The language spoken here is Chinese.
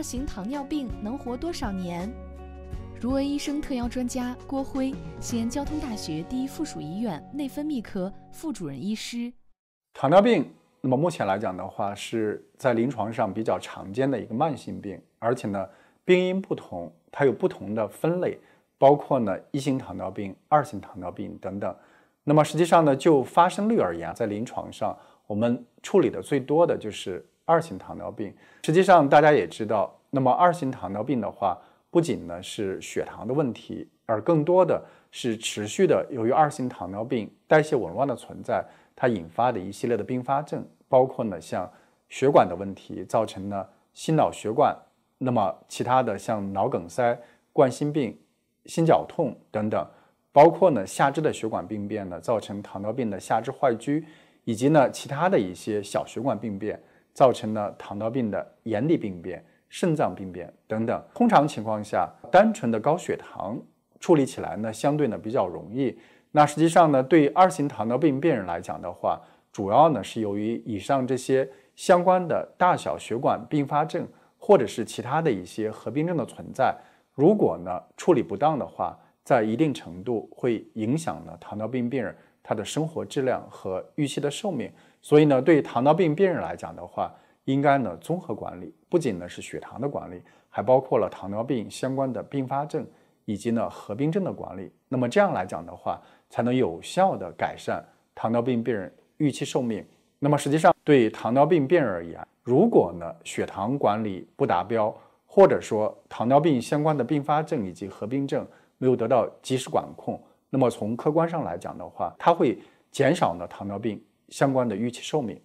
二型糖尿病能活多少年？如闻医生特邀专家郭辉，西安交通大学第一附属医院内分泌科副主任医师。糖尿病，那么目前来讲的话，是在临床上比较常见的一个慢性病，而且呢，病因不同，它有不同的分类，包括呢一型糖尿病、二型糖尿病等等。那么实际上呢，就发生率而言啊，在临床上我们处理的最多的就是。二型糖尿病，实际上大家也知道，那么二型糖尿病的话，不仅呢是血糖的问题，而更多的是持续的，由于二型糖尿病代谢紊乱的存在，它引发的一系列的并发症，包括呢像血管的问题，造成呢心脑血管，那么其他的像脑梗塞、冠心病、心绞痛等等，包括呢下肢的血管病变呢，造成糖尿病的下肢坏疽，以及呢其他的一些小血管病变。造成了糖尿病的眼底病变、肾脏病变等等。通常情况下，单纯的高血糖处理起来呢，相对呢比较容易。那实际上呢，对二型糖尿病病人来讲的话，主要呢是由于以上这些相关的大小血管并发症，或者是其他的一些合并症的存在。如果呢处理不当的话，在一定程度会影响呢糖尿病病人。他的生活质量和预期的寿命，所以呢，对糖尿病病人来讲的话，应该呢综合管理，不仅呢是血糖的管理，还包括了糖尿病相关的并发症以及呢合并症的管理。那么这样来讲的话，才能有效的改善糖尿病病人预期寿命。那么实际上，对糖尿病病人而言，如果呢血糖管理不达标，或者说糖尿病相关的并发症以及合并症没有得到及时管控。那么从客观上来讲的话，它会减少呢糖尿病相关的预期寿命。